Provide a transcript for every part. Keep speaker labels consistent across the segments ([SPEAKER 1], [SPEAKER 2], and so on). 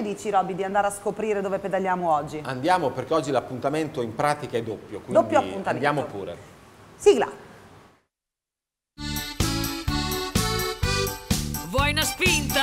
[SPEAKER 1] ne dici Robby di andare a scoprire dove pedaliamo oggi? Andiamo perché oggi l'appuntamento in pratica è doppio, quindi doppio appuntamento. andiamo pure. Sigla!
[SPEAKER 2] Vuoi una spinta?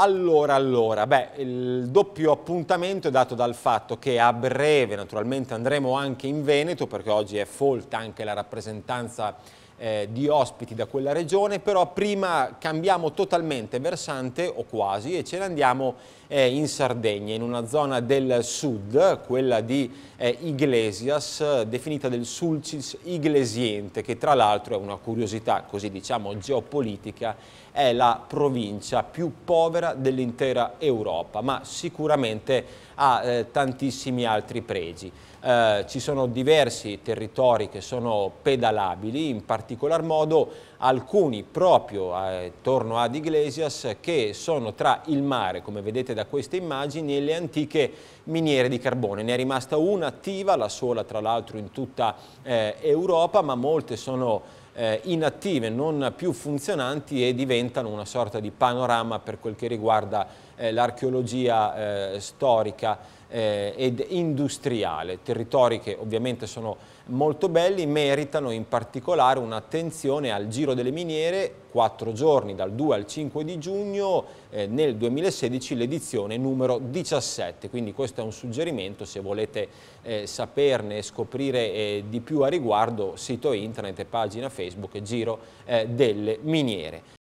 [SPEAKER 1] Allora, allora, beh, il doppio appuntamento è dato dal fatto che a breve naturalmente andremo anche in Veneto perché oggi è folta anche la rappresentanza eh, di ospiti da quella regione, però prima cambiamo totalmente versante o quasi e ce ne andiamo eh, in Sardegna, in una zona del sud, quella di eh, Iglesias, definita del Sulcis Iglesiente, che tra l'altro è una curiosità, così diciamo, geopolitica, è la provincia più povera dell'intera Europa, ma sicuramente ha eh, tantissimi altri pregi. Eh, ci sono diversi territori che sono pedalabili, in particolare particolar modo alcuni proprio attorno eh, ad Iglesias che sono tra il mare, come vedete da queste immagini, e le antiche miniere di carbone. Ne è rimasta una attiva, la sola tra l'altro in tutta eh, Europa, ma molte sono eh, inattive, non più funzionanti e diventano una sorta di panorama per quel che riguarda eh, l'archeologia eh, storica eh, ed industriale. Territori che ovviamente sono molto belli, meritano in particolare un'attenzione al giro delle miniere 4 giorni, dal 2 al 5 di giugno, eh, nel 2016 l'edizione numero 17, quindi questo è un suggerimento se volete eh, saperne e scoprire eh, di più a riguardo, sito internet e pagina Facebook Giro eh, delle Miniere.